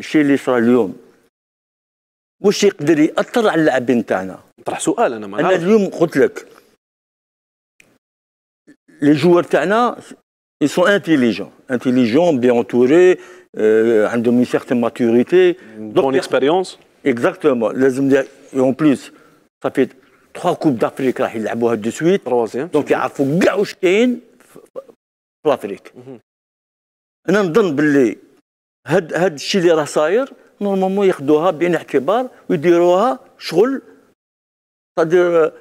الشيء اللي صار اليوم واش يقدر ياثر على اللاعبين تاعنا نطرح سؤال انا ما انا اليوم قلت لك لي جوار تاعنا ils sont intelligents intelligents bien entourés euh, عندهم une certaine maturité bonne expérience exactement لازم en plus ça fait trois coupes d'Afrique راح يلعبوها دو سويت دونك يعرفوا كاع واش كاين في افريك انا نظن باللي هاد هاد الشيء اللي راه صاير نورمالمون ياخذوها بعين الاعتبار ويديروها شغل تادير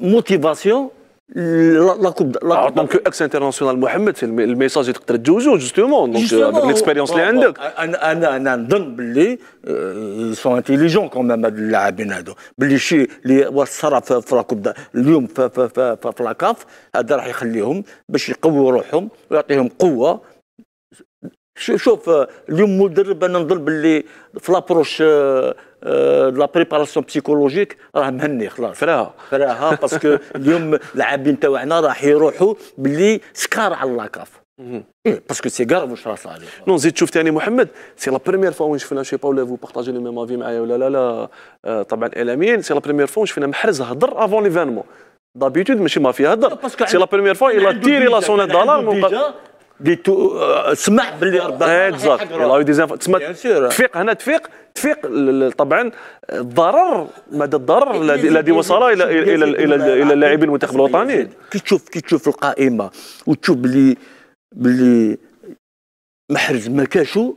موتيفاسيون آه، لا كوب لا دونك اكس انترناسيونال محمد الميساج اللي تقدر تجوزو جوستومون دونك ليكسبيريونس اللي عندك انا انا انا نظن باللي سون انتيليجون ميم هاد اللاعبين هادو باللي شي اللي صرا في لاكوب اليوم في لاكاف هذا راح يخليهم باش يقووا روحهم ويعطيهم قوه شوف آه، اليوم مدرب انا نظن باللي في لابروش آه، آه، لا بريباراسيون بسيكولوجيك راه مهني خلاص فراها فراها باسكو اليوم اللاعبين تاعنا راح يروحوا باللي سكار على لاكاف ايه باسكو سي كار واش راه صالح نو زيد تشوف ثاني محمد سي لا بريمير فوا وين شفنا شي با ولا فو بارطاجي لو ميم افي معايا ولا لا لا طبعا الامين سي لا بريمير فوا وين شفنا محرز هضر افون ليفينمون دابيتود ماشي ما فيها هضر سي لا بريمير فوا الا تيري لا سونيت دالار اللي سمع باللي ربما إيه، تسمى تفيق هنا تفيق تفيق طبعا الضرر مدى الضرر الذي وصل الى الى الى الى المنتخب الوطني كي تشوف كي تشوف القائمه وتشوف بلي بلي محرز ما كاشو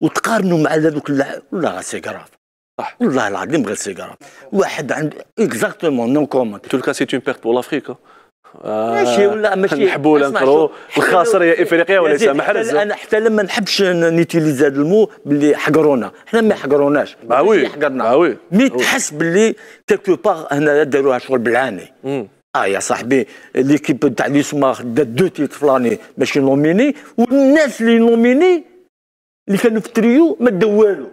وتقارنوا مع هذوك والله سي كراف صح والله العظيم غير سي كراف واحد عند اكزاكتومون نو كومنت تو سيت اون بيرت بور لافريكا ماشي آه، ولا ماشي نحبوا ولا نكرهوا الخاسر يا افريقيا وليس محرز انا حتى لما نحبش نيتيليز هذا المو باللي حقرونا حنا ما حقروناش ما وي حقرنا ما وي مي تحس باللي كيكو باغ هنا داروها شغل بالعاني اه يا صاحبي ليكيب تاع لي ليسما دات دو تيت فلاني ماشي نوميني والناس اللي نوميني اللي كانوا في التريو ما داو والو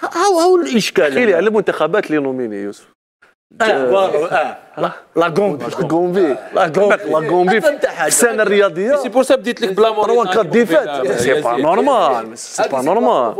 ها هو الاشكال تخيل على المنتخبات اللي نوميني يوسف لا غومبي لا غومبي لا غومبي في السنه الرياضيه سي بور سا بديت لك بلا موريتانيا 3 4 سي با نورمال سي با نورمال